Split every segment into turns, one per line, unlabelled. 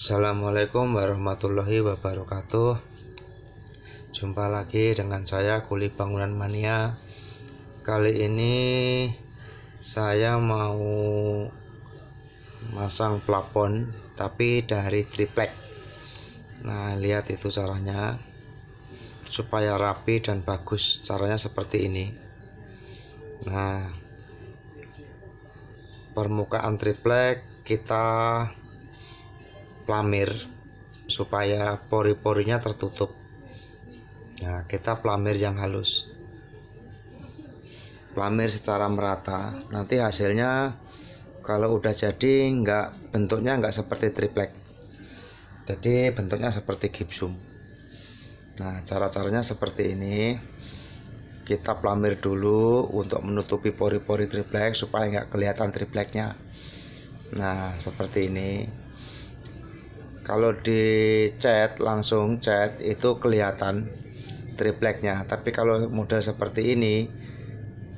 Assalamualaikum warahmatullahi wabarakatuh Jumpa lagi dengan saya Kuli Bangunan Mania Kali ini saya mau masang plafon tapi dari triplek Nah lihat itu caranya Supaya rapi dan bagus caranya seperti ini Nah permukaan triplek kita plamir supaya pori-porinya tertutup. Nah, kita plamir yang halus. Plamir secara merata. Nanti hasilnya kalau udah jadi nggak bentuknya nggak seperti triplek. Jadi bentuknya seperti gipsum. Nah, cara-caranya seperti ini. Kita plamir dulu untuk menutupi pori-pori triplek supaya nggak kelihatan tripleknya. Nah, seperti ini kalau di chat langsung chat itu kelihatan tripleknya tapi kalau model seperti ini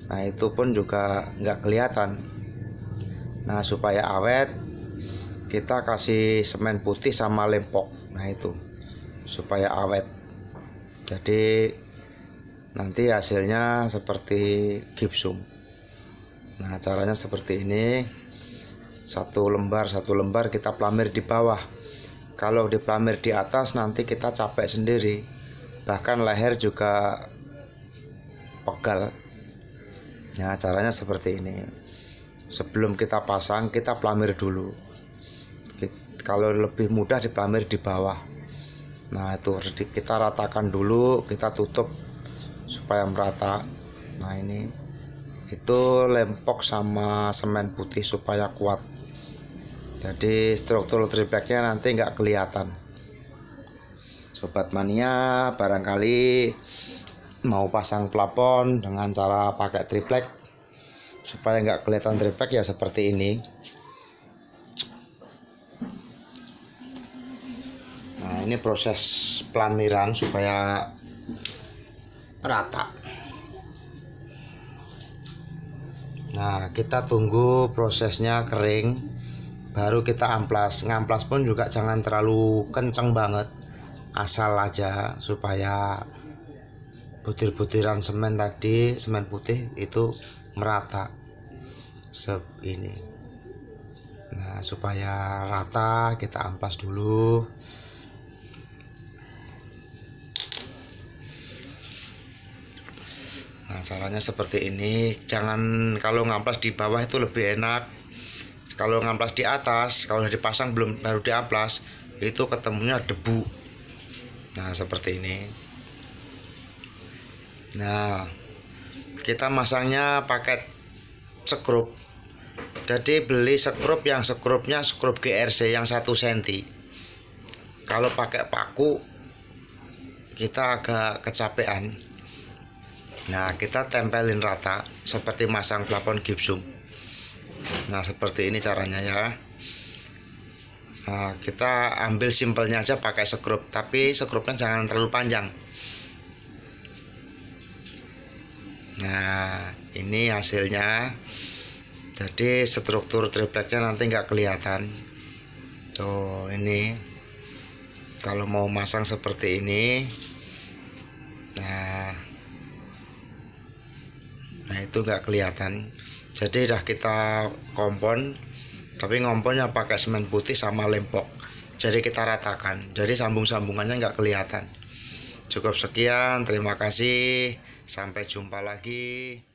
nah itu pun juga nggak kelihatan nah supaya awet kita kasih semen putih sama lempok nah itu supaya awet jadi nanti hasilnya seperti gipsum nah caranya seperti ini satu lembar satu lembar kita plamir di bawah kalau di di atas nanti kita capek sendiri bahkan leher juga pegal Nah caranya seperti ini sebelum kita pasang kita plamir dulu kalau lebih mudah di di bawah nah itu kita ratakan dulu kita tutup supaya merata nah ini itu lempok sama semen putih supaya kuat jadi struktur tripeknya nanti nggak kelihatan sobat mania barangkali mau pasang plafon dengan cara pakai triplek supaya nggak kelihatan triplek ya seperti ini nah ini proses pelamiran supaya rata nah kita tunggu prosesnya kering baru kita amplas ngamplas pun juga jangan terlalu kenceng banget asal aja supaya butir-butiran semen tadi semen putih itu merata sep ini nah supaya rata kita amplas dulu nah caranya seperti ini jangan kalau ngamplas di bawah itu lebih enak kalau ngamplas di atas kalau sudah dipasang belum baru diamplas itu ketemunya debu nah seperti ini nah kita masangnya paket sekrup jadi beli sekrup yang sekrupnya sekrup GRC yang satu senti. kalau pakai paku kita agak kecapean Nah, kita tempelin rata seperti masang plafon gipsum nah seperti ini caranya ya nah, kita ambil simpelnya aja pakai sekrup tapi sekrupnya jangan terlalu panjang nah ini hasilnya jadi struktur tripleknya nanti nggak kelihatan tuh ini kalau mau masang seperti ini nah nah itu nggak kelihatan jadi sudah kita kompon tapi ngomponnya pakai semen putih sama lempok jadi kita ratakan jadi sambung-sambungannya nggak kelihatan cukup sekian terima kasih sampai jumpa lagi